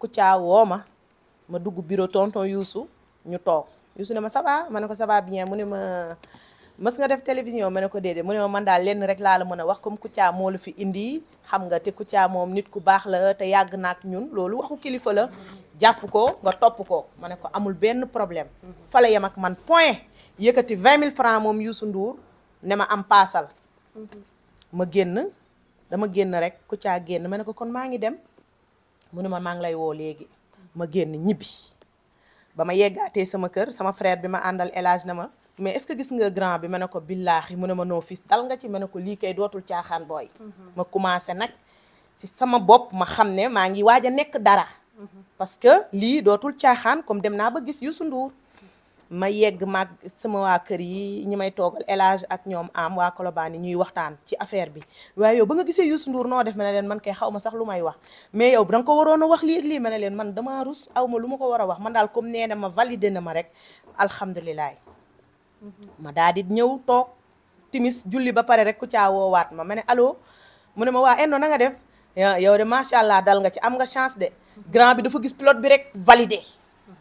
Kouthia woo ma ma dugg bureau tonton Youssou ñu toog Youssou ne ma ça va ma ne ko ça va bien mu ne ma mës nga def télévision ma ne ko déedéet mu man daal lenn rek laa la mën a wax comme Kouthia moo la fi indi xam nga te Kouthia moom nit ku baax la te yàgg na ak ñun loolu waxu kilifa la jàpp ko nga topp ko ma ne ko amul benn problème fa la yem ak man point yëkkati vingt mille francs moom Youssou Ndour ne ma am paasal mhm. ma génn dama génn rek Kouthia génn ma ne ko kon maa ngi dem mu ne ma maa ngi lay woo léegi ma génn ñibbi ba ma yeggaatee sama kër sama frère bi ma àndal élage na ma mais est-ce que gis nga grand bi ma ne ko billaahi mu ne ma noo fis dal nga ci ma ne ko lii kay dootul caaxaan booy mhm. ma commencé nag ci sama bopp ma xam ne maa ngi waaj a nekk dara mhm. parce que lii dootul caaxaan comme dem naa ba gis Youssou Ndour ma yegg mag sama wa kër yi ñi may togal élage ak ñom am wa Colobane ñuy waxtaan ci affaire bi way yow ba nga gisee Youssou Ndour no def mané len man kay xawma sax lu may wax mais yow dang ko warono wax li ak li mané len man dama rus awma lu ko wax man dal comme néna ma valider na ma rek alhamdulilah. Mhm. ma dadit ñew tok timis julli ba pare rek ku caa woowaat ma ma ne allo mune ma wa enno na nga def ya, yow de machallah dal nga ci am nga chance de grand bi dafa gis pilote bi rek valider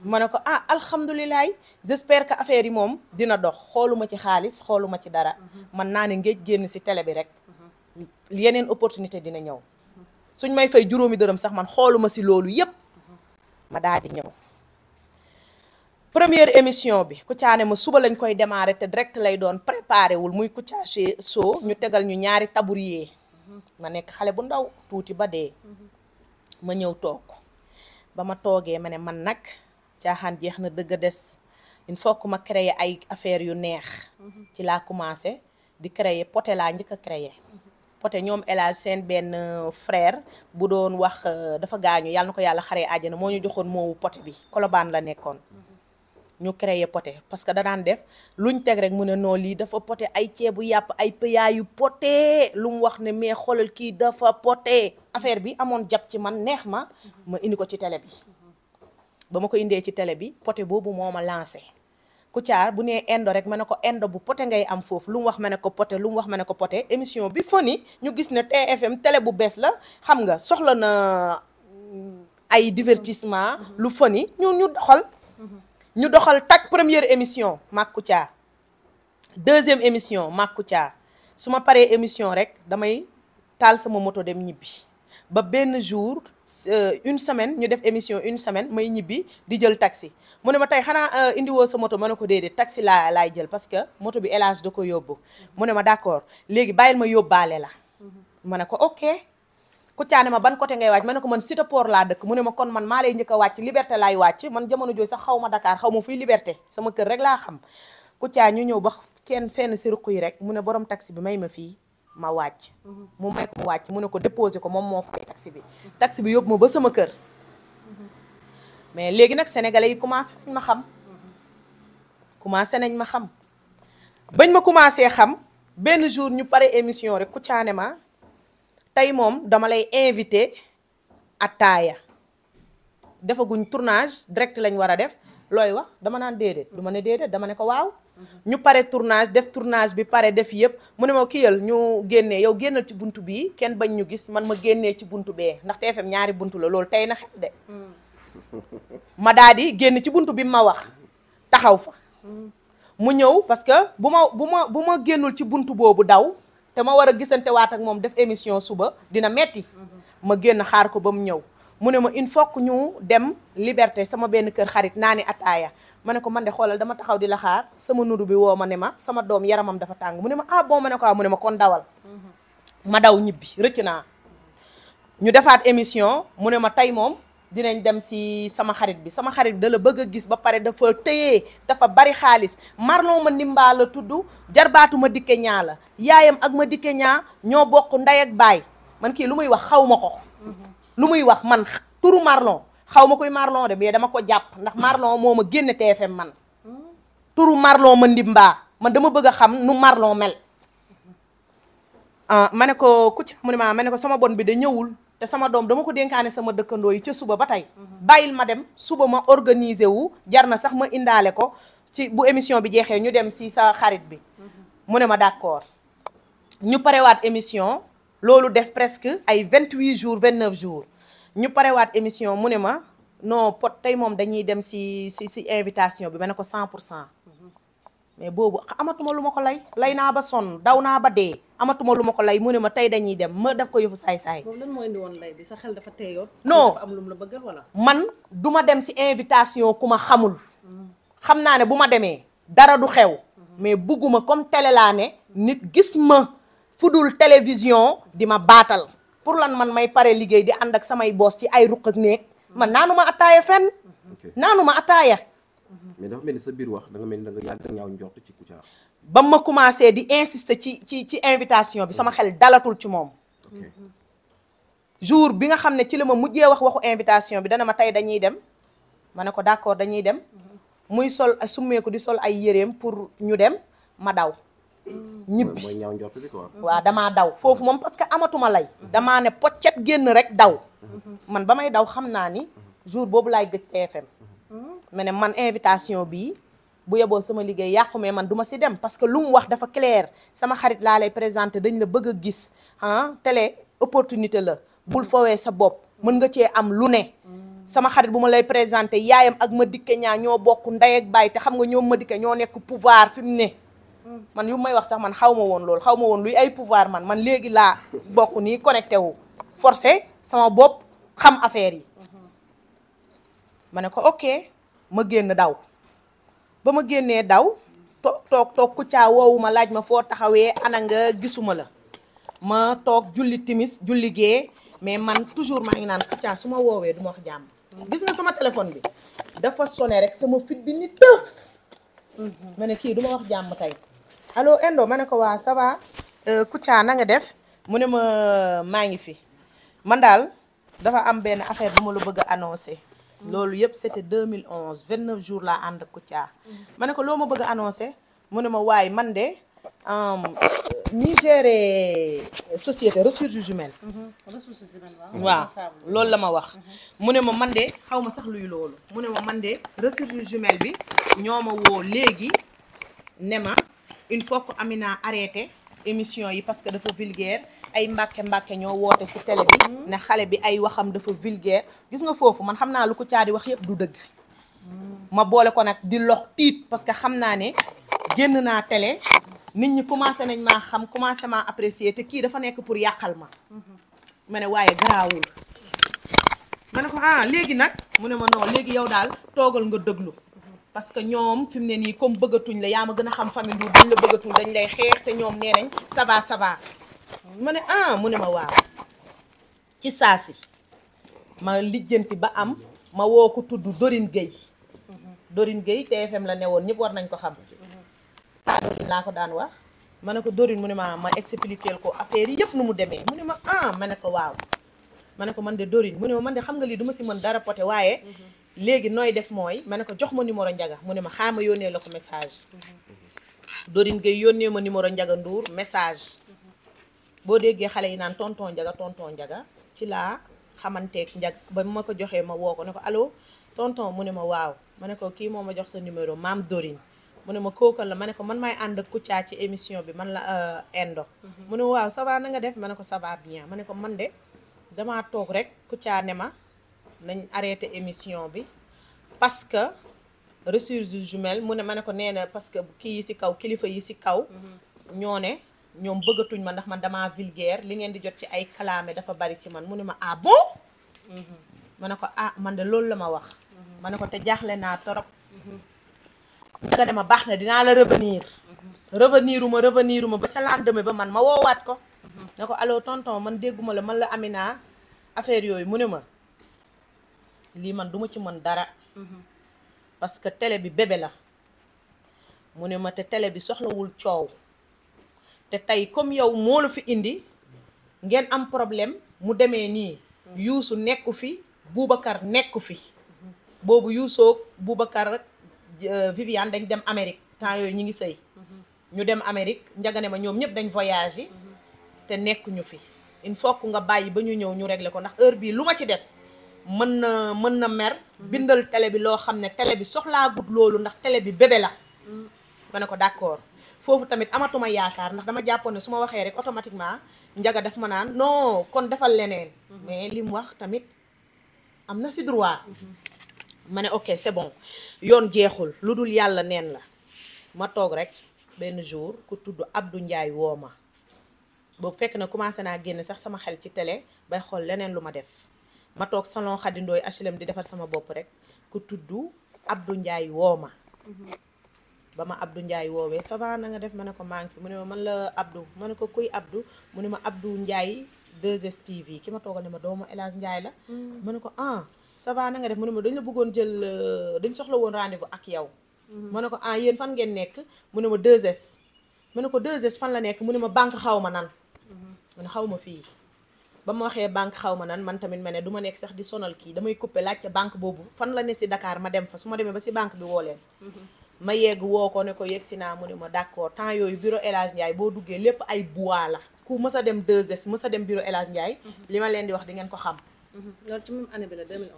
ma ne ko ah alhamdulilah j'espère que affaire yi moom dina dox xooluma ci xaalis xooluma ci dara. man naa ne ngéej génn si télé bi rek. yeneen opportunité dina ñëw. suñ may fay juróomi dërëm sax man xooluma si loolu yépp ma daal di ñëw. première émission bi Kouthia ne ma suba lañ koy démarrer te direct lay doon préparé wul muy Kouthia Show ñu tegal ñu ñaari tabourier ma nekk xale bu ndaw tuuti ba dee. ma ñëw toog ba ma toogee ma ne man nag. caaxaan jeex na dëgg des il faut que ma créer ay affaires yu neex ci laa commencé di créer poté laa njëkk a créer poté ñoom élage seen benn euh, frère bu doon wax euh, dafa gaañu yàlla na ko yàlla xaree àjjana moo ñu joxoon moowu poté bi kolobaan la nekkoon ñu créer poté parce que danaan def luñ teg rek mu ne noo lii dafa poté ay ceebu yàpp ay pëyaayu poté lu mu wax ne mais xoolal kii dafa poté affaire bi amoon jàpp ci man neex ma ma indi ko ci tele bi ba ma ko indee ci télé bi poté bobu moma lancé ku tiar bu né endo rek mané ko endo bu poté ngay am foofu lu wax mané ko poté lu wax mané ko poté émission bi foni ñu gis né TFM télé bu bess la xam nga soxla na mm, ay divertissement lu foni ñu ñu doxal ñu doxal tag première émission maak tiar deuxième émission maak Kouthia su ma émission rek damay tal sama moto dem ñibbi ba ben jour euh, une semaine ñu def émission une semaine may ñibi di jël taxi mu ne ma tey euh, indi wo sa moto mané ko dédé taxi la lay jël parce que moto bi élage da ko yóbbu mu ne ma d'accord légui bayil ma yobalé la ma ko ok Kouthia ne ma ban côté ngay wàcc mané ko man Cité Port la dëkk mu ne ma kon man maa lay njëkk liberté lay wacc man jamono joy sax xawma Dakar xawma fuy liberté sama kër rek la xam Kouthia ñu ñëw ba kenn fenn si rek mu ne borom taxi bi may ma ma wàcc. mu may ko mu wàcc mu ne ko déposé ko moom moo fay taxi bi. taxi bi yóbbu ma ba sama kër. mais léegi nag sénégalais yi commencé nañ ma xam. commencé nañ ma xam. bañ ma commencé xam benn jour ñu pare émission rek ku caane ma tey moom dama lay invité ataaya defaguñ tournage direct lañ war a def looy wax dama naan déedéet. du ma ne déedéet dama ne ko waaw. ñu pare tournage def tournage bi pare def yëpp mu ne ma kiyal ñu génnee yow génnal ci bunt bii kenn bañ ñu gis man ma génnee ci bunt bee ndax TFM ñaari buntu la loolu tey na xel de. Mm. ma daal génn ci buntu bi ma wax taxaw fa. Mm. mu ñëw parce que bu ma bu ma bu ma génnul ci bunt boobu daw te ma war a gisante waat ak moom def émission suba dina metti mm-hmm. ma génn xaar ko ba mu ñëw. mune ma il faut ñu dem liberté sama ben kër xarit nani ataya mané ko man de xolal dama taxaw di la xaar sama nuru bi wo mané ma sama dom yaramam dafa tang mune ma ah bon mané ko ah, mune ma kon dawal ma daw ñibbi rëcc ñu defaat émission mune ma tay mom dinañ dem si sama xarit bi sama xarit da la bëgg gis ba pare dafa tëyee dafa bari xaaliss marlon ma nimba la tuddu jarbaatu ma dikke ñaa yaayam ak ma diké ñaa ño bokk nday ak bay man ki lu muy wax xawmako lu muy wax man turu Marlon xaw ma koy Marlon de mais dama ko jàpp ndax Marlon moo ma génne TFM man turu Marlon ma ndimbaa man dama bëgg a xam nu Marlon mel ah ma ne ko ku ci mu ne ma ne ko sama bon bi da ñëwul te sama doom dama ko dénkaane sama dëkkandoo yi ca suba ba tey bàyyil ma dem suba ma organiser wu jar na sax ma indaale ko ci bu émission bi jeexee ñu dem si sa xarit bi mu ne ma d'accord ñu parewaat émission loolu def presque ay 28 jours 29 jours ñu parewaat émission mu non pot tay mom dañuy dem si si si invitation bi ma ne ko 100 pour cent mais bobu amatuma lu ma ko lay lay naa ba son daw naa ba dé amatuma lu ma ko lay mu tay dañuy dem ma def ko yofu say say boobu lan moy indi woon lay di sa xel dafa teeyoon. non dafa am lu la wala. man duma ma dem si invitation kuma xamul. xamna naa ne bu ma dara du xew. Mm-hmm. mais bugguma comme télé la ne. nit gis ma fudul télévision di ma baatal pour lan man may paré liggéey di ànd ak samay boss ci ay ruk ak nek man nanuma ma fen nanuma ataya ma mais dafa mel sa bir wax da nga mel da nga yag ñaw njort ci Kouthia ba ma commencé di insister ci ci ci invitation bi sama xel dalatul ci mom jour bi nga xamné ci la ma mujjee wax waxu invitation bi dana ma tay dañuy dem ma ko d'accord dañuy dem muy sol ko di sol ay yérém pour ñu dem ma daw ñibbi mooy ñaaw waaw damaa daw foofu moom parce que amatuma lay. damaa ne poccet génn rek daw. man ba may daw xam naa ni jour boobu laay gëj TFM. ma ne man invitation bii bu yeboo sama liggéey yàqu mais man duma si dem parce que lu mu wax dafa clair sama xarit laa lay présenter dañ la bëgg a gis ah télé opportunité la. bul fowee sa bopp mën nga cee am lu ne. sama xarit bu ma lay présenter yaayam ak ma Madické ñaa ñoo bokk ndey ak baay te xam nga ñoom Madické ñoo nekk pouvoir ne. man yu may wax sax man xaw ma woon loolu xaw ma woon luy ay pouvoir man man léegi laa bokk nii connecté wu forcé sama bopp xam affaire yi ma ne ko ok ma génn daw ba ma génnee daw toog toog toog ku caa laaj ma foo taxawee ana nga gisuma la ma toog julli timis julli gee mais man toujours maa ngi naan ku su ma woowee du wax jàmm gis na sama téléphone bi dafa sone rek sama fit bi ni tëf mm-hmm. ma ne kii du wax jàmm tey allo Endo ma ne ko waa ça va euh, Kouthia na nga def mu ne ma maa ngi fi man daal dafa am benn affaire bu ma la bëgg a annoncé loolu yëpp c'était vingt 29 jours laa ànd ak Kouthia ma ne ko loo ma bëgg a annoncé mu ne ma waaye man de ñi géré société ressources humaines mm-hmm. waaw loolu la ma wax mu ne ma man de xaw ma sax luy loolu mu ne ma man de ressources humaines bi ñoo ma woo léegi ne ma une fois que Amina arrêté émission yi parce que dafa vulgaire ay mbàkke mbàkke ñoo woté ci télé bi ne xalé bi ay waxam dafa vulgaire gis nga fofu man xamna lu ko tiadi wax yépp du deug ma bolé ko nak di lox tiit parce que xamna né ne génn naa télé nit ñi commencé nañ ma xam commencé ma apprécier té ki dafa nek pour yakal ma mané waye waaye garaawul ko ah légui nak mu ne ma non légui yow dal togal nga deuglu parce que ñoom fi ne nii comme bëggatuñ la yaa ma gën a xam famille Ndour dañ la bëggatul dañ lay xeex te ñoom nee nañ ça va ça ma ne ah mu ne ma waaw ci saasi ma lijjanti ba am ma woo ko tudd Dorine Gueye Dorine Gueye TFM la ne woon ñëpp war nañ ko xam laa ko daan wax ma ne ko Dorine mu ne ma ma ko affaire yi yëpp nu mu demee mu ne ma ah ma ne ko waaw ma ne ko man de Dorine mu ne ma man de xam nga lii duma si mën dara poté waaye léegi nooy def mooy ma ne ko jox ma numéro njaga mu ne ma xaama yónnee la ko message Dorine Gueye yónnee ma numéro njaga Ndour message boo déggee xale yi naan tonton njaga tonton njaga ci laa xamanteeg njag ba ma ko joxee ma woo ko ne ko allo tonton mu ne ma waaw ma ne ko kii moo ma jox sa numéro maam Dorine mu ne ma kookal la ma ne ko man maay ànd ak Kouthia ci émission bi man la indo euh, mhm. mu ne ma waaw ça va na nga def ma ne ko ça va bien ma ne ko man de dama toog rek Kouthia ne ma nañ arrêté émission bi parce que ressources jumelles mu ne ma ne ko nee parce que kii yi ci kaw kilifa yi ci kaw ñoo ne ñoom bëggatuñ ma ndax man dama vulgaire li ngeen di jot ci ay clamé dafa bari ci man mu ne ma ah bon mm-hmm. ma ko ah man de loolu la ma wax mm-hmm. mané ko te jaaxle naa torop mm-hmm. nga dema baax na dinaa la revenir revenir uma revenir ma ba ca lendemain ba man ma woowaat ko ne ko allo tonton man dégguma la man la Amina affaire yooyu mu ne ma lii man duma ci mën dara mhm. parce que télé bi bébé la mu ne ma te télé bi soxlawul coow te tey comme yow moo la fi indi ngeen am problème mu demee nii mhm. yuusu nekku fi Boubacar nekku fi mhm. boobu yuusoog Boubacar ak euh, Viviane dañ dem Amérique temps yooyu ñi ngi sëy ñu dem Amérique njagane ma ñoom ñëpp dañ voyage yi te nekkuñu fi il faut que nga bàyyi ba ñu ñëw ñu régler ko ndax heure bii lu ma ci def mën na mën na mer bindal tele bi loo xam ne télé bi soxlaa gudd loolu ndax télé bi bébé la ma ne ko d'accord foofu tamit amatuma yaakaar ndax dama jàppoon ne su ma waxee rek automatiquement njaga daf ma naan non kon defal leneen mais li mu wax tamit am na si ma ne ok c'est yoon jeexul lu dul yàlla neen la ma toog rek benn jour ku tudd Abdou njaay woo ma boobu fekk na commencé naa génn sax sama xel ci tele bay xool leneen lu ma def ma toog salon Khady Ndoye HLM di defar sama bopp rek ku tudd Abdou Ndiaye woow ma mhm. ba ma Abdou Ndiaye woowee ça va na nga def ma ne ko maa ngi fi mu ne ma man la Abdou ma ne ko kuy Abdou mu ne ma Abdou Ndiaye 2STV ki ma toogal ne ma doomu El Hadj Ndiaye la mhm. ma ne ko ah ça na nga def mu ne ma dañ bëggoon jël euh, dañ soxla woon rendez ak yow mhm. ma ne ko ah yéen fan ngeen nekk mu ne ma 2S ma ne ko 2 fan la nekk mu ne ma banque xaw ma nan mu ne xaw ma fii ba ma waxee banque xaw ma nan man tamit ma ne duma nekk sax di sonal kii damay coupé laaj banque boobu fan la ne si Dakar ma dem fa su ma demee ba si banque bi woo leen. Mhm. ma yegg woo ko ne ko yegg si naa mu ne ma d'accord temps yooyu bureau El Hadj Ndiaye boo duggee lépp ay bois la ku mës a dem 2S mës a dem bureau El Ndiaye. Mhm. li ma leen di wax di ngeen ko xam. Mhm. loolu ci la 2011.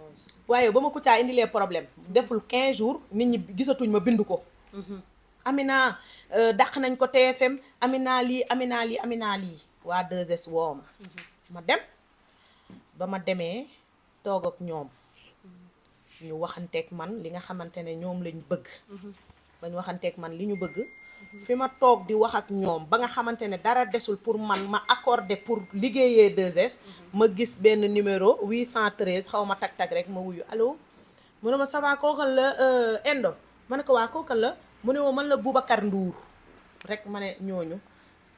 waaye ba ma Kouthia indilee problème deful 15 jours nit ñi gisatuñ ma bind ko. Amina euh, dàq nañ ko TFM Amina lii Amina lii Amina lii waa 2S woo ma. ma dem ba ma demee toog ak ñoom ñu waxanteeg man li nga xamante ne ñoom lañ bëgg ba ñu waxanteeg man li ñu bëgg fi ma toog di wax ak ñoom ba nga xamante ne dara desul pour man ma accordé pour liggéeyee 2 ma gis benn numéro 813 xaw ma tag-tag rek ma wuyu allo mu ne ma ça va kookal la euh, Endo ma ne ko waa kookal la mu ne ma man la Boubacar nduur rek ma ne ñooñu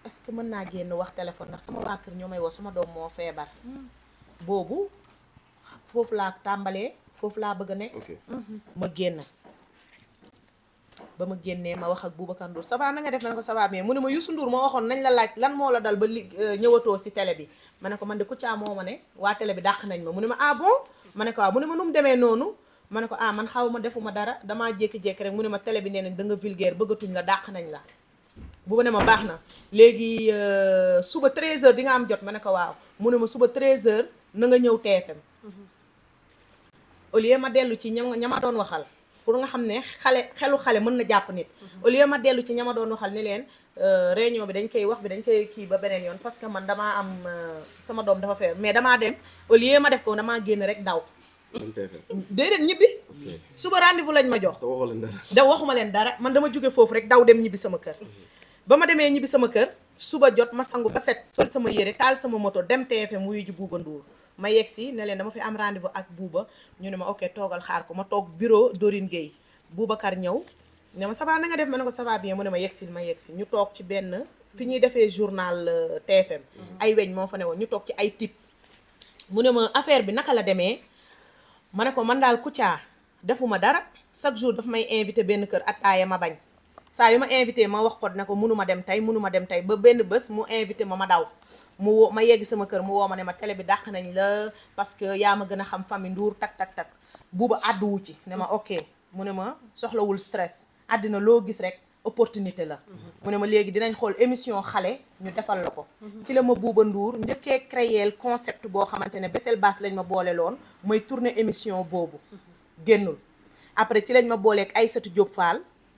est-ce que mën naa génn wax téléphone ndax sama waa kër ñoo may woo sama doom moo feebar boobu foofu laa tàmbalee foofu laa bëgg a nekk mm-hmm. ma génn ba ma génnee ma wax ak Boubacar Ndour ça va na nga def na ko ça va mu ne ma Youssou Ndour moo waxoon nañ la laaj lan moo la dal ba li euh, ñëwatoo si tele bi ma ne ko man de Kouthia moo ma ne waa télé bi dàq nañ ma mu ne ma ah bon ma ne ko waaw ah, mu ne ma nu mu demee noonu ma ne ko ah man xaw ma defuma dara damaa jékki-jékki rek mu ne ma télé bi nee nañ da nga vulgaire bëggatuñ la dàq nañ la bu ma ne ma baax na léegi euh, suba 13h di nga am jot ma ne ko waaw mu ne ma suba 13h na nga ñëw TFM. au lieu ma dellu ci ñam ñama doon waxal pour nga xam ne xale xelu xale mën na jàpp nit. au lieu ma dellu ci ñama doon waxal ni leen euh, réunion bi dañ koy wax bi dañ koy kii ba beneen yoon parce que man damaa am euh, sama doom dafa feer mais damaa dem au lieu ma def ko damaa génn rek daw. déedéet ñibbi suba rendez-vous lañ ma jox. da waxuma leen dara man dama juge foofu rek daw dem ñibbi sama kër. ba ma demee ñibbi sama kër suba jot ma sangu ba set sol sama yére taal sama moto dem TFM wuyu ji Bouba Ndour ma yegg si ne leen dama fi am rendez-vous ak buuba ñu ne ma ok toogal xaar ko ma toog bureau Dorine buuba Boubacar ñëw ne ma ça va na nga def ma ne ko ça va bien mu ma yegg si ma yegg si ñu toog ci benn fi ñuy defee journal euh, TFM mhm. ay weñ moo fa ne woon ñu toog ci ay type mu ne ma affaire bi naka la demee ma ne ko man daal Kouthia defuma dara chaque jour daf may invité benn kër attaaya ma bañ saa yu ma invité ma wax ko ne ko mënuma dem tey mënuma dem tey ba benn bés mu invité ma ma daw mu woo ma yegg sama kër mu woo ma ne ma télé bi dàq nañ la parce que yaa ma gën a xam famille Ndour tak tak tak buuba àdduwu ci ne ma ok mu ne ma soxlawul stress àddina loo gis rek opportunité la mu ne ma léegi dinañ xool émission xale ñu defal la ko ci la ma buuba nduur njëkkee créer concept boo xamante ne Bessel Basse lañ ma boole loon mooy tourner émission boobu génnul après ci lañ ma booleeg Aïssatou Diop Fall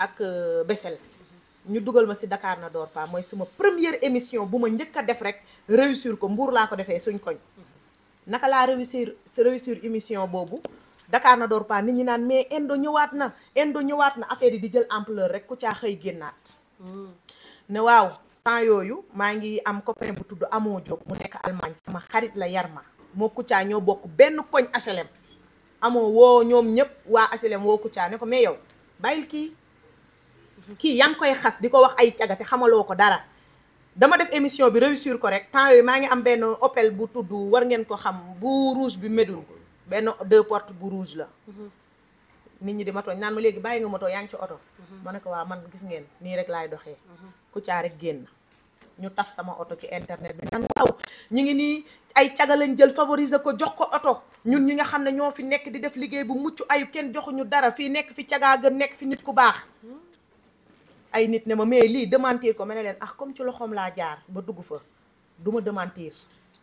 ak euh, Bessel ñu duggal ma ci Dakar na dor pas moy suma première émission buma ma def rek réussir ko mbuur la ko défé suñ koñ naka la réussir réussir émission bobu Dakar na dor pas nit ñi naan mais Endo ñëwaat na Endo ñëwaat na affaire di jël ampleur rek ku ca xey gennat ne waw tan yoyu ma ngi am copain bu tuddu amo job mu nek Allemagne sama xarit la yarma moo ca ñoo bok benn koñ HLM amo wo ñom ñep wa HLM ku ca ne ko mais yow bayil ki kii yaa ngi koy xas di ko wax ay cagate xamaloo ko dara dama def émission bi réussir ko rek temps yooyu maa ngi am benn opel bu tudd war ngeen ko xam bu rouge bi medul benn de portes bu rouge la mhm. nit ñi di ma tooñ naan ma léegi bàyyi nga ma tooñ yaa ngi ci oto mhm. ma ne ko waa man gis ngeen nii rek laay doxee mhm. ku caa rek génn ñu taf sama oto ci internet bi naan waaw ñu ngi nii ay caga lañ jël favoriser ko jox ko oto ñun ñi nga xam ne ñoo fi nekk di def liggéey bu mucc ayib kenn joxuñu dara fii nekk fi cagaa gën nekk fi nit ku baax ay nit ne ma mais lii démentir ko ma ne leen ah comme ci loxoom laa jaar ba dugg fa du ma démentir.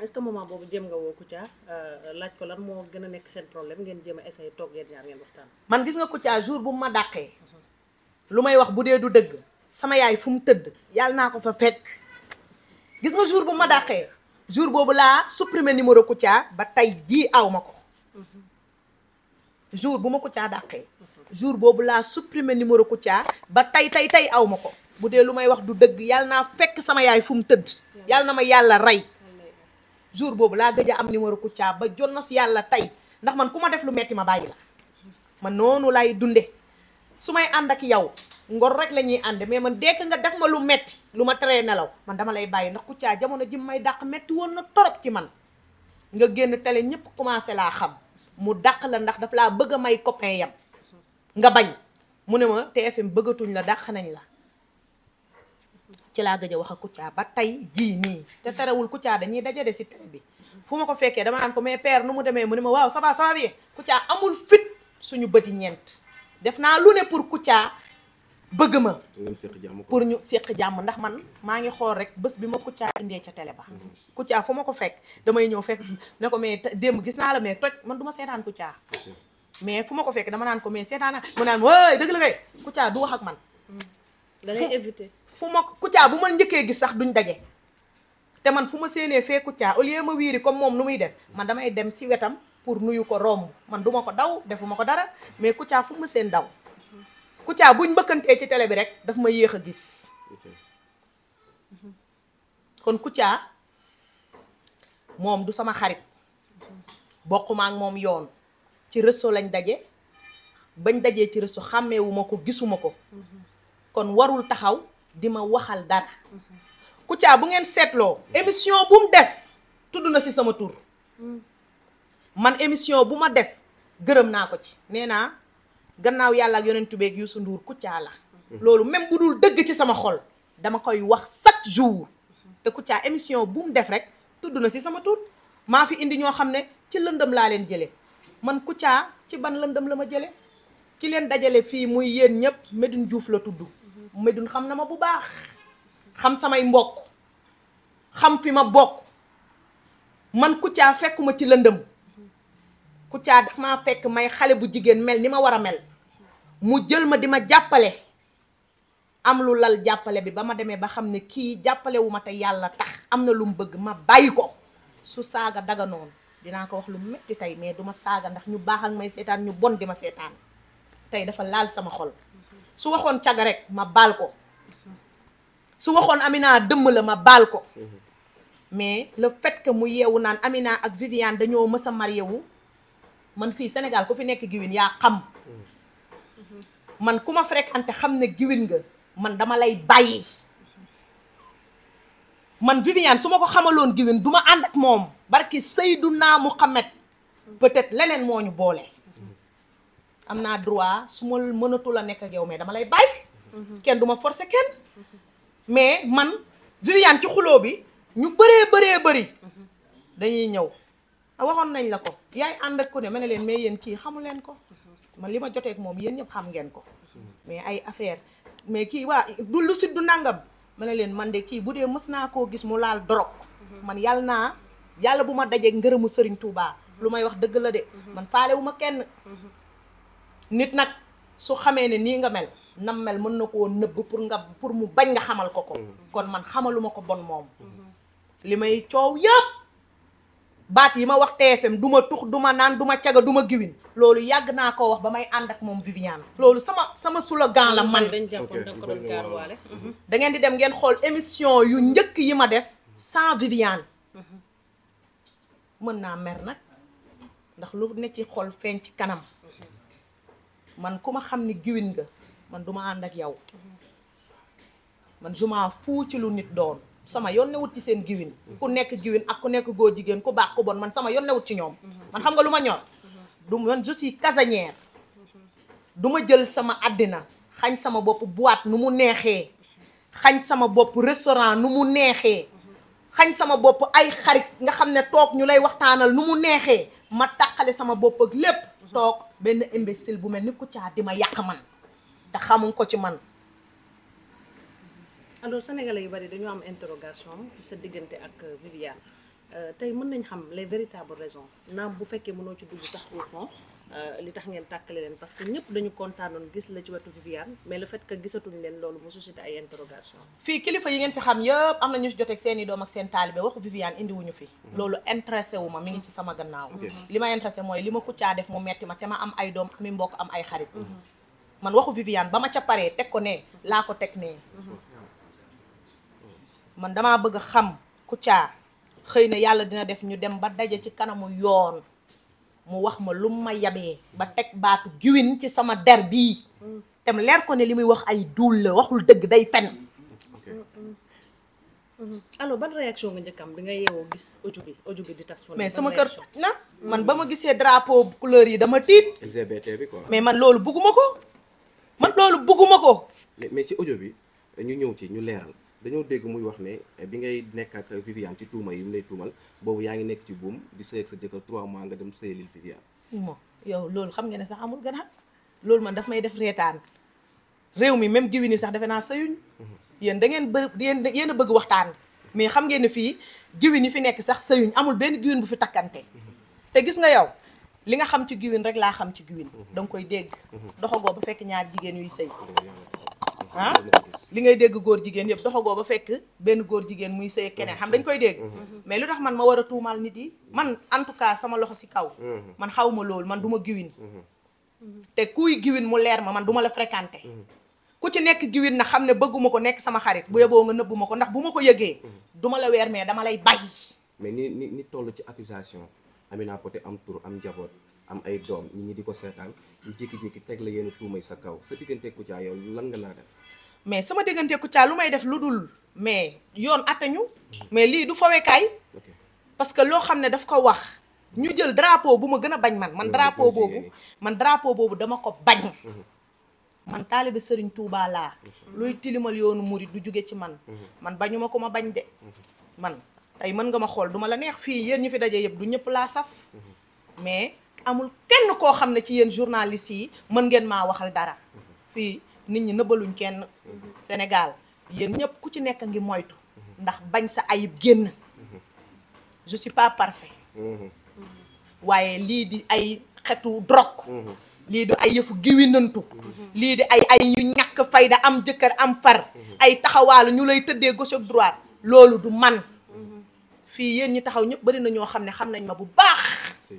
est que moment boobu jéem nga woo Kouthia euh, laaj ko lan moo gën a nekk seen problème ngeen jéem a essayer toog yéen ñaar ngeen waxtaan. man gis nga Kouthia jour bu ma dàqee lu may wax bu dee du dëgg sama yaay fu mu tëdd yàlla naa ko fa fekk gis nga jour bu ma dàqee jour boobu laa supprimer numéro Kouthia ba tey jii aw ma ko mhm. jour bu ma Kouthia dàqee. jour boobu laa supprimer numéro Kouthia ba tey tey tey awma ko bu dee lu may wax du dëgg yàlla naa fekk sama yaay fu mu tëdd yàlla na ma yàlla rey jour boobu laa gëj a am numéro Kouthia ba jot na si yàlla tey ndax man ku ma def lu metti ma bàyyi la man noonu laay dunde su may ànd ak yow ngor rek la ñuy ànd mais man dégg nga def ma lu metti lu ma teree nelaw man dama lay bàyyi ndax Kouthia jamono ji may dàq metti woon na torop ci man nga génn télé ñëpp commencé laa xam mu dàq la ndax daf laa bëgg a may copain yam nga bañ mu ne ma TFM bëggatuñ la dàq nañ la ci laa gëj wax ak Kouthia ba tey jii nii te terewul Kouthia dañuy dajale si télé bi fu ma ko fekkee dama naan ko mais père nu mu demee mu ne ma waaw ça va ça va amul fit suñu bëti ñeent def naa lu ne pour Kouthia bëgg ma pour ñu séq jàmm ndax man maa ngi xool rek bés bi ma Kouthia indee ca télé ba mm-hmm. Kouthia fu ma ko fekk damay ñëw fekk ne ko mais démb gis naa la mais toj man du ma seetaan Kouthia mais fu ma ko fekkee dama naan ko mais seetaan naa mu naan waay dëgg la kay Kouthia du wax ak man. da ngay fu ma Kouthia bu ma njëkkee gis sax duñ daje. te man fu ma séenee fee Kouthia au lieu ma wiiri comme moom nu muy def man damay dem si wetam pour nuyu ko romb man du ma ko daw defuma ko dara mais Kouthia fu ma seen daw. Kouthia buñ mbëkkantee ci tele bi rek dafa ma yéex a gis. kon Kouthia moom du sama xarit bokkuma ak moom yoon. ci réseau lañ daje bañ dajee ci réseau xàmmeewuma ko gisuma ko kon warul taxaw di ma waxal dara Kouthia bu ngeen seetloo émission bu mu def tudd na ci sama tur man émission bu ma def gërëm naa ko ci nee naa gannaaw yàlla ak yonentu beeg Youssou Ndour Kouthia la loolu même bu dul dëgg ci sama xol dama koy wax chaque jour te Kouthia émission bu def rek tudd na ci sama tur maa fi indi ñoo xam ne ci lëndëm laa leen jëlee man Kouthia ci ban lëndëm la ma jële ki leen dajale fii muy yéen ñëpp Médoune Diouf la tudd Médoune xam na ma bu baax xam samay mbokk xam fi ma bokk man Kouthia fekkuma ci lëndëm Kouthia daf maa fekk may xale bu jigéen mel ni ma war a mel mu jël ma di ma jàppale am lu lal jàppale bi ba ma demee ba xam ne kii jàppalewuma wu te yàlla tax am na lu mu bëgg ma bàyyi ko su saaga daga noonu dinaa ko wax lu métti tey mais duma saaga ndax ñu baax ak may seetaan ñu bon di ma seetaan tey dafa laal sama xol su waxoon caga rek ma baal ko su waxoon Amina dëmm la ma baal ko mais la fait mu yeewu naan Amina ak Viviane dañoo mës a marié wu man fii Sénégal ku fi nekk giwin yaa xam man ku ma fréquenté xam ne giwin nga man dama lay bàyyi man Viviane su ma ko xamaloon giwin du ma ànd ak moom barki Seydouna Mouhamed peut-être leneen moo ñu boole. am naa droit su ma mënatul a nekk ak yow mais dama lay bàyyi. kenn du ma forcer kenn. mais man Viviane ci xuloo bi ñu bëree bëree bëri dañuy ñëw ah, waxoon nañ la ko yaay ànd ak ku ne ma ne leen mais yéen kii xamu leen ko man li ma jotee moom yéen ñëpp xam ngeen ko mais ay affaire mais kii waa du lu sit du nangam ma ne leen man de kii bu dee mës naa koo gis mu laal dorog man yàlla naa yàlla bu ma dajee ngërëmu sëriñ Touba lu may wax dëgg la de mhm. man faale wu ma kenn mhm. nit nag su xamee ne nii nga mel nam mel mën na koo nëbb pour nga pour mu bañ nga xamal ko ko mhm. kon man xamaluma ko bon moom li may coow yëpp baat yi ma wax TFM du ma tux du ma naan du ma caga du ma giwin loolu yàgg naa koo wax ba may ànd ak moom Viviane loolu sama sama slogan la man da ngeen di dem ngeen xool émission yu njëkk yi ma def sans Viviane mën naa mer nag ndax lu ne ci xol feeñ ci kanam man ku ma xam ni giwin nga man duma ànd ak yow man jumaa fuu ci lu nit doon sama yoon ne wut ci seen giwin ku nekk giwin ak ku nekk góor jigéen ku baax ku bon man sama yoon newut ci ñoom man xam nga lu ma ñor du man je suis casanière duma jël sama àddina xañ sama bopp boîte nu mu neexee xañ sama bopp restaurant nu mu neexee xañ sama bopp ay xarit nga xam ne toog ñu lay waxtaanal nu mu neexee ma tàqale sama bopp ak lépp toog benn imbécile bu mel ni ku Kouthia di ma yàq man te xamuñ ko ci man alors sénégalais yu bari dañoo am interogation ci sa diggante ak euh, Viviane euh, tey mën nañ xam les véritables raisons naam bu fekkee mënoo ci dugg sax au fond Euh, li tax ngeen tàkkale leen parce que ñëpp dañu kontaanoon gis la ci wetu Viviane mais le fait que gisatuñ leen loolu mu suscité ay interrogation fii kilifa yi ngeen fi xam yëpp am na ñu si joteeg seen i doom ak seen taalibe waxu Viviane indi fi mhm. loolu intéressé wu ma mi ngi ci sama gannaaw mhm. li ma intéressé mooy li ma kuccaa def mu metti ma te ma am ay doom ami mbokk am ay xarit mhm. man waxu Viviane ba ma ca paree teg ko ne laa ko teg ne man damaa bëgg a xam kuccaa xëy na yàlla dina def ñu dem ba daje ci kanamu yoon mu wax ma lum ma yabee ba tek baatu giwin ci sama der bii te mu leer ko ne limuy wax ay doul la waxul deug day fen allo ban réaction nga ñëkam bi nga yeewoo gis audio bi audio bi di tax fo mais sama kër na man bama gisé drapeau couleur yi dama tit lgbt bi quoi mais man lolu bëgguma ko man lolu bëgguma ko mais ci audio bi ñu ñëw ci ñu leeral dañoo dégg muy wax ne eh, bi ngay nekk ak Viviane ci tuuma yi mu lay tuumal boobu yaa ngi nekk ci buum di sëy ak sa jëkkër 3 mois nga dem sëyalil Viviane. bon yow loolu xam nga ne sax amul gën a loolu man daf may def reetaan réew mi même giwin yi sax defe naa sëyuñ mhm. yéen da ngeen bë yéen yéen a bëgg waxtaan mais xam ngeen ne fii giwin yi fi nekk sax sëyuñ amul benn giwin bu fi takkante mhm. te gis nga yow li nga xam ci giwin rek laa xam ci giwin mhm. da nga koy dégg doxagoo ba fekk ñaar jigéen yuy sëy ah li ngay dégg góor jigéen yëpp doxagoo ba fekk benn góor jigéen muy sëy keneen xam dañ koy dégg mm-hmm. Mm-hmm. mais lu tax man ma war a tuumaal nit yi man en tout cas sama loxo ci kaw mm-hmm. man xaw ma loolu man duma ma giwin te kuy giwin mu leer ma man du ma la fréquenté ku ci nekk giwin na xam ne bëgguma ko nekk sama xarit bu yeboo nga nëbbu ma ko ndax bu ma ko yëgee duma la weer mais dama lay bàyyi mais ni ni ni toll ci accusation Amina Poté am tur am njaboot am ay doom nit ñi di ko seetaan ñu jékki-jékki teg la yenn tuumay sa kaw sa ku caa yow lan nga naa def mais sama diggante Kouthia lu may def lu dul mais yoon attañu mais lii du fawekaay parce que loo xam ne daf ko wax ñu jël drapeau bu ma gën a bañ man man drapeau boobu eh. man drapeau boobu dama ko bañ mhm. man taalibe sëriñ Touba laa mhm. luy tilimal yoonu muri du jóge ci man mhm. man bañu ma ko ma bañ de man tey mën nga ma xool duma la neex fii yéen ñu fi daje yëpp du ñëpp laa saf mais amul kenn koo xam ne ci yéen journaliste yi mën ngeen maa waxal dara fii nit ñi nëbbaluñ kenn mhm. Sénégal yéen ñépp ku ci nekk ngi moytu ndax bañ sa ayib génn mhm. je suis pas parfait mhm. waaye lii di ay xetu drogue lii di ay yëfu giwinantu lii di ay ay ñu ñàkk fayda am jëkkër am far ay taxawaalu ñu lay tëddee gose droit loolu du man fii yéen ñi taxaw ñëpp bari na ñoo xam ne xam nañ ma bu baax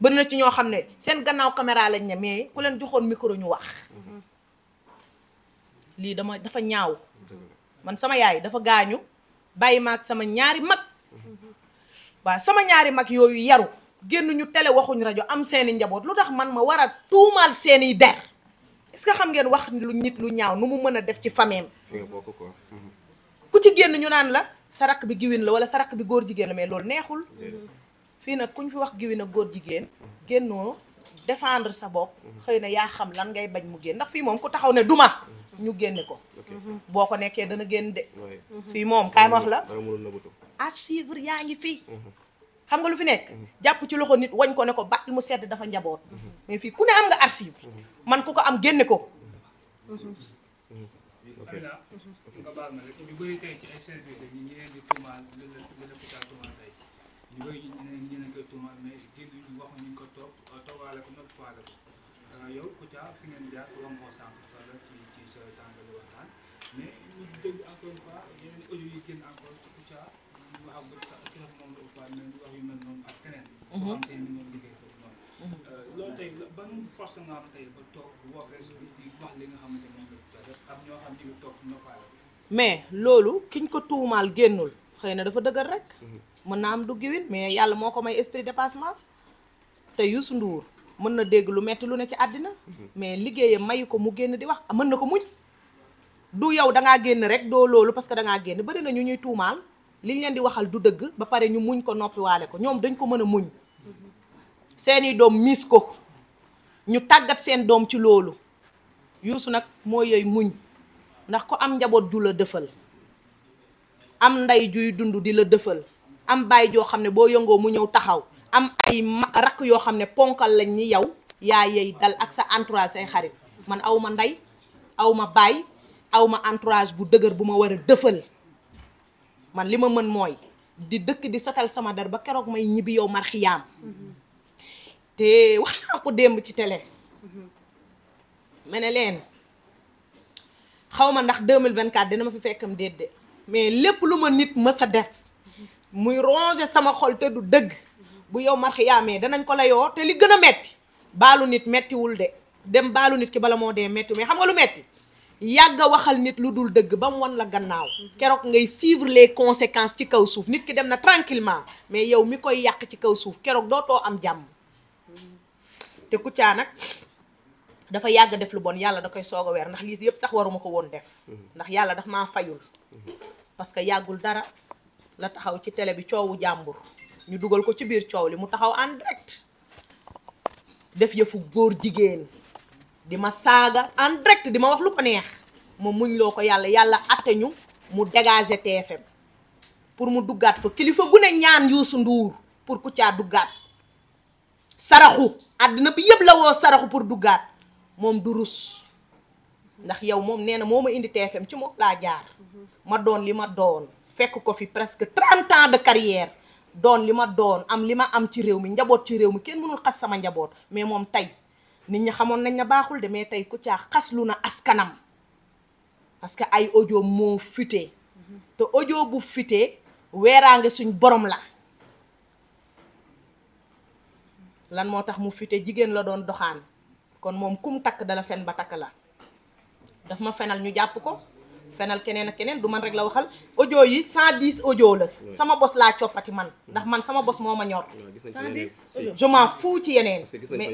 bari na ci ñoo xam ne seen gannaaw caméra lañ ne mais ku leen joxoon micro ñu wax lii dama dafa ñaaw man sama yaay dafa gaañu bàyyi ma ak sama ñaari mag waaw sama ñaari mag yooyu yaru génn ñu télé waxuñ rajo am seeni njaboot lu tax man ma war a tuumaal seeni der est-ce xam ngeen wax lu nit lu ñaaw nu mu mën a def ci fameem mhm. ku ci génn ñu naan la sa raq bi giwin la wala sa rakk bi góor jigéen la mais loolu neexul fii nag kuñ fi wax giwin ak góor jigéen génnoo défendre sa bopp mhm. xëy na yaa xam lan ngay bañ mu génn ndax fii moom ku taxaw ne duma mhm. ñu génne ko boo ko nekkee dana génn de fii moom kaay ma wax la à yaa ngi fii mhm. xam nga lu fi nekk mhm. jàpp ci loxo nit wañ ko ne ko bàtt mu sedd dafa njaboot mhm. mais fii ku ne am nga archive man ku ko am génne ko nga baal ma rek ñu bëri tey ci ay service sooy tàngal mhm. mhm. euh, mais loolu tey kiñ ko tuumaal génnul xëy na dafa dëgër rek. Mhm. mën naa am du mais yàlla moo ko may esprit dépassement te Youssou Ndour mën na dégg lu metti lu ne ci àddina mhm. mais liggéeyam mayu ko mu génn di wax mën na ko muñ du yow dangaa génn rek doo loolu parce que dangaa génn bari nañu ñuy tuumaal li ñu leen di waxal du dëgg ba pare ñu muñ ko noppiwaale ko ñoom dañ ko mën a muñ mhm. seeni doom miis ko ñu tàggat seen doom ci loolu yuusu nag moo yooyu muñ ndax ko am njaboot du la dëfal am ndey juy dund di la dëfal am bàyyi joo xam ne boo yëngoo mu ñëw taxaw am ay rakk yoo xam ne ponkal lañ ñi yow yaa yey dal ak sa entourage say xarit man aw ma ndey aw ma baay aw ma entourage bu dëgër bu ma war a dëfal man li ma mën mooy di dëkk di satal sama dar ba keroog may ñibbi yow marxiyaam te wax ko démb ci télé ma ne leen xaw ma ndax 2024 dina ma fi fekkam déet de mais lépp lu ma nit mës a def muy ronger sama xol te du dëgg bu yow marxiyaamee danañ ko layoo te li gën a metti baalu nit mettiwul de dem baalu nit ki bala moo dee metti mais xam nga lu metti yàgg a waxal nit lu dul dëgg ba mu wan la gannaaw mhm. keroog ngay suivre les conséquences ci kaw suuf nit ki dem na tranquillement mais yow mi koy yàq ci kaw suuf keroog dootoo am jàmm mhm. te Kouthia nag dafa yàgg def lu bon yàlla da koy soog a weer ndax lii yëpp sax waruma ko woon def mhm. ndax yàlla daf maa fayul parce que yàggul dara la taxaw ci télé bi coowu jàmbur ñu duggal ko ci biir ciow li mu taxaw en direct def yeufu goor jigen di ma saga en direct di ma wax lu ko neex mo muñ loo ko yalla yàlla atte ñu mu dégager TFM pour mu duggat fa kilifa gune ñaan yusu Ndour pour ku a duggat saraxu adina bi yeb la wo saraxu pour duggat mom du rus ndax yow mom neena moma indi TFM ci moom la jaar ma doon li ma doon fekk ko fi presque 30 ans de carrière doon li ma doon am li ma am ci réew mi njaboot ci réew mi kenn mënul xas sama njaboot mais moom tey nit ñi xamoon nañ na baaxul de mais tey ku caa xaslu na askanam parce que ay audio moo fuité te audio bu fuité weeraange suñ borom la lan moo tax mu fuité jigéen la doon doxaan kon moom kum takk dala fen ba takk la daf ma fenal ñu jàpp ko fenal keneen ak keneen du man rek la waxal audio yi 110 audio la sama bos laa coppati man ndax man sama bos moom a ñor 110 je m'en fous ci yeneen mais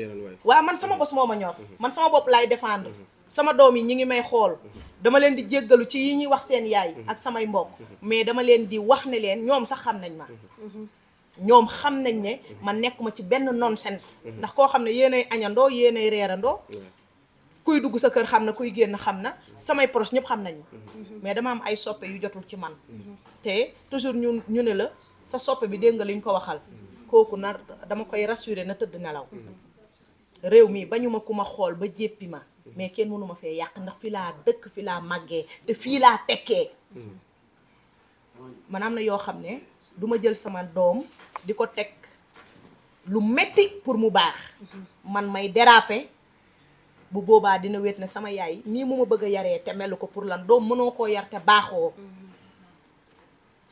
waaw man sama bos moo ma ñor mhm. man sama bopp laay défendre mhm. sama doom yi ñu ngi may xool mhm. dama leen di jéggalu ci yi ñuy wax seen yaay ak samay mbokk mais dama leen di wax ne leen ñoom sax xam nañ ma ñoom xam nañ ne man nekkuma ci benn nonsense ndax koo xam ne yéenay añandoo yéenay reerandoo kuy dugg sa kër xam na kuy génn xam na samay proche ñëpp xam nañ mhm. mais dama am ay soppe yu jotul ci man mhm. te toujours ñu ñu ne la sa soppe bi dégg nga li ñu ko waxal mhm. kooku na dama koy rassurer na tëdd nelaw réew mi bañu ma ku ma xool ba jéppi ma mais kenn mënu ma fee yàq ndax fi laa dëkk fi laa màggee te fii laa tekkee man am na yoo xam ne duma jël sama doom di ko teg lu metti pour mu baax man may déraper bu boba dina wéet sama yaay ni mu ma bëgg yaré té te melu ko pour lan do mëno ko yar te baxo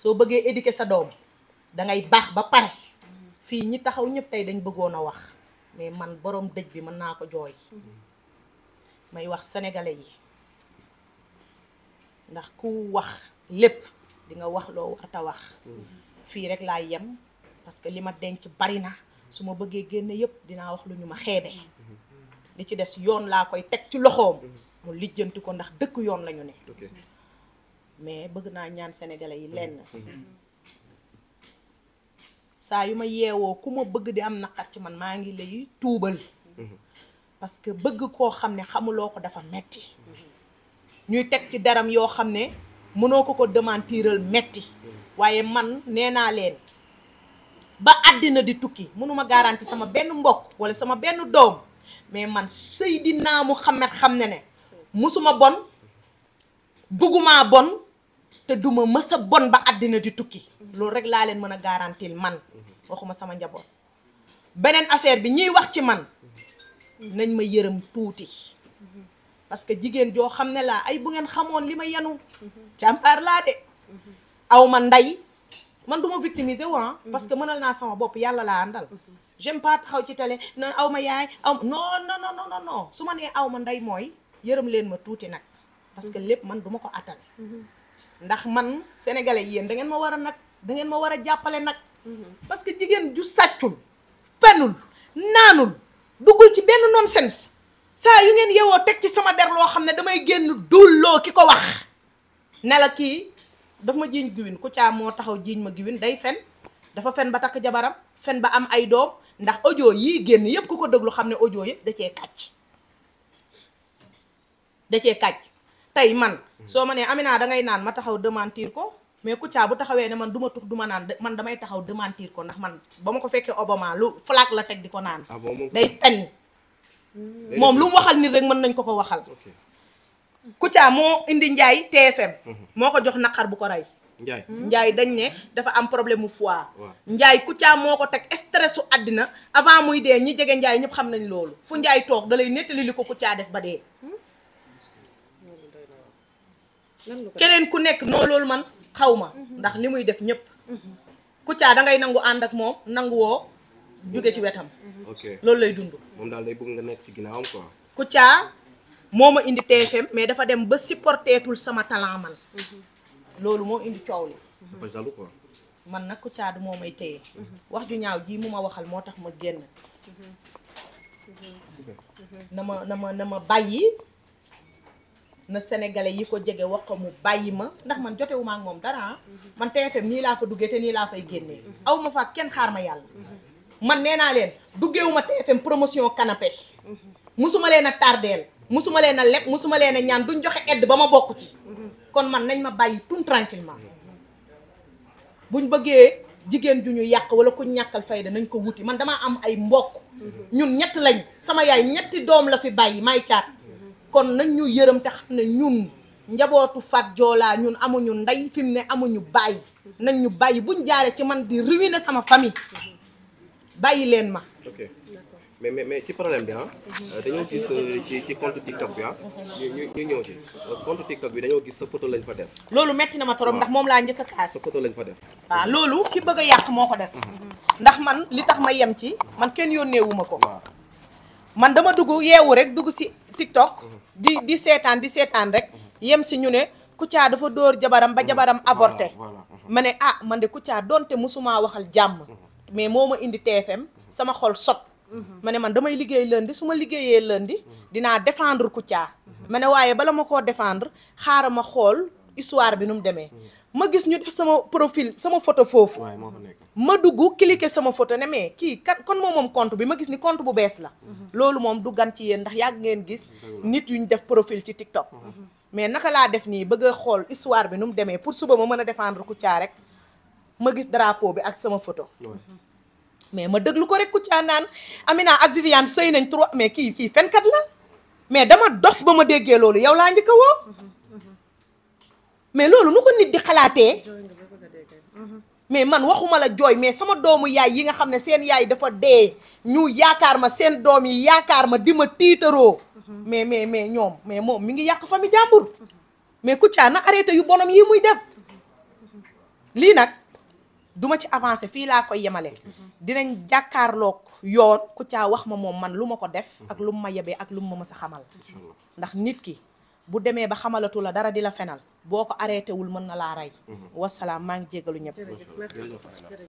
so bëggé éduquer sa doom da ngay bax ba paré fi ñi taxaw ñëpp tay dañ bëggoon wax mais man borom dëj bi mëna ko joy may wax sénégalais yi ndax ku wax lepp di nga wax war ta wax fi rek la yem parce que lima denc bari na suma bëggé génné génne dina wax lu ñuma xébé li ci des yoon laa koy teg ci loxoom mhm. mu lijjanti ko ndax dëkk yoon la ñu ne mais bëgg naa ñaan sénégalais yi mhm. lenn mhm. saa yu ma yeewoo ku ma bëgg di am naqar ci man maa ngi lay tuubal parce que bëgg koo xam ne xamuloo ko dafa metti ñuy teg ci daram yoo xam ne mënoo ko ko demantiiral metti waaye man nee naa leen ba àddina di tukki mënuma garanti sama benn mbokk wala sama benn doom mais man di Seydina Muhammad xam ne ne musuma bon bëgguma bon te duma mës a bon ba àddina di tukki loolu rek laa leen mën a garantil man waxuma sama njaboot beneen affaire bi ñuy wax ci man nañ ma yërëm tuuti parce que jigéen joo xam ne laa ay bu ngeen xamoon li ma yenu jàmbaar laa de aw ma ndey man du ma victimiser waa ah. parce que mënal naa sama bopp yàlla laa àndal j'aime pas taxaw ci télé non aw ma yaay aw non non non non non su ma nee aw ma ndey mooy yërëm leen ma tuuti nag parce que lépp man duma ko attan ndax man sénégalais yéen da ngeen ma war a nag dangeen ma war a jàppale nag parce que jigéen ju sàccul fenul naanul duggul ci benn nonsense saa yu ngeen yewoo teg ci sama der loo xam ne damay génn dulloo ki ko wax ne la kii daf ma jiiñ giwin ku caa moo taxaw jiiñ ma giwin day fen dafa fen ba takk jabaram fen ba am ay doom ndax audio yii génn yépp ku ko déglu xam ne audio yëpp da cee kàcc da cee kàcc tey man soo ma nee Amina dangay ngay naan ma taxaw démentir ko mais Kouthia bu taxawee ne man du tux du ma naan man damay taxaw démentir ko ndax man ba ma ko fekkee Obama lu flag la teg di ko naan ah day fen moom lu mu waxal nit rek mën nañ ko ko waxal Kouthia moo indi Ndiaye TFM mhm. moo ko jox naqar bu ko rey Njaay hmm? Njaay dañ ne dafa am problème mu foie. Njaay Kouthia moo ko teg stressu àddina avant muy dee ñi jege Njaay ñëpp xam nañ loolu fu Njaay toog da nettali li ko Kouthia def ba dee. Hmm? keneen ku nekk noo loolu man xaw ma hmm. ndax li muy def ñëpp Kouthia da ngay nangu ànd ak moom nanguwoo jóge ci wetam loolu lay dund moom daal day bëgg nga nekk ci ginnaawam quoi Kouthia moo ma indi TFM mais dafa dem ba supporteetul sama talent man loolu moo indi coow li. dafa man nag ku caadu moo may téye. wax ju ñaaw jii mu ma waxal moo tax ma génn. na ma na ma bàyyi na sénégalais yi ko jege wax ko mu bàyyi ma ndax man jotewu ma moom dara ah. man TFM nii laa fa duggee te nii laa fay génnee. aw ma fa kenn xaar ma yàlla. man nee naa leen duggeewu ma TFM promotion canapé. musuma leen a tàrdeel mësuma leen a leb musuma leen ñaan duñ joxe edd ba ma bokk ci kon man nañ ma bàyyi tout tranquillement buñ bëggee jigéen ju ñu yàq wala ku ñàkkal fayda nañ ko wuti man damaa am ay mbokk ñun ñett lañ sama yaay ñetti doom la fi bàyyi may caat kon nañ ñu yërëm te xam ne ñun njabootu Fat Joolaa ñun amuñu ndey fi ne amuñu bàyyi nañ ñu bàyyi buñ jaaree ci man di ruiner sama famille bàyyi leen ma mais mais mais ci problème bi ah si gis ci ci compte tiktok bi ah ñu ñu ñëw ci compte tiktok bi dañoo gis sa photo lañ fa def loolu metti na ma torop ndax moom laa njëkk a kaas sa photo lañ fa def ki bëgg def ndax man li tax ma yem ci man kenn yónneewuma ko man dama dugg yeewu rek dugg si tiktok di di seetaan di setan rek yem si ñu ne dafa jabaram ba jabaram avorté uh-huh. ma ne ah man de Kouthia donte musuma waxal jàmm mais indi TFM sama xol sot Mhm. ma ne man damay liggéey lundi su ma liggéeyee lundi mhm. dinaa défendre Kouthia mhm. ma ne waaye bala ma koo defendre xaaral ma xool histoire bi nu mu demee ma gis ñu sama profil sama photo foofu ma dugg cliquer sama photo ne mais kii kan kon moom moom compte bi ma gis ni compte bu bees la loolu moom du gan ci yéen ndax yàgg ngeen gis nit yu ñu def profile ci TikTok mais naka laa def nii bëgg xool histoire bi nu mu demee pour suba ma mën a défendre Kouthia rek ma gis drapeau bi ak sama photo mais ma déglu ko rek Kouthia naan Amina ak Viviane sëy nañ trois mais kii kii fenkat la mais dama dof ba ma déggee loolu yow laa njëkk a woo mais loolu nu ko nit di xalaatee mais man waxuma la jooy mais sama doomu yaay yi nga xam ne seen yaay dafa dee ñu yaakaar ma seen doom yi yaakaar ma di ma tiitaroo mais mais mais ñoom mais moom mi ngi yàq famille jàmbur mais Kouthia na arrêté yu bonam yi muy def lii nag duma ci avancé fii laa koy yemale dinañ jàkkaarlook yoon ku caa wax ma moom man lu ma ko def ak lu mu ma yebee ak lu mu ma mës a xamal ndax nit ki bu demee ba xamalatu la dara di la fenal boo ko arrêté wul mën na laa rey mhm. wasalaam maa ngi jégalu ñëpp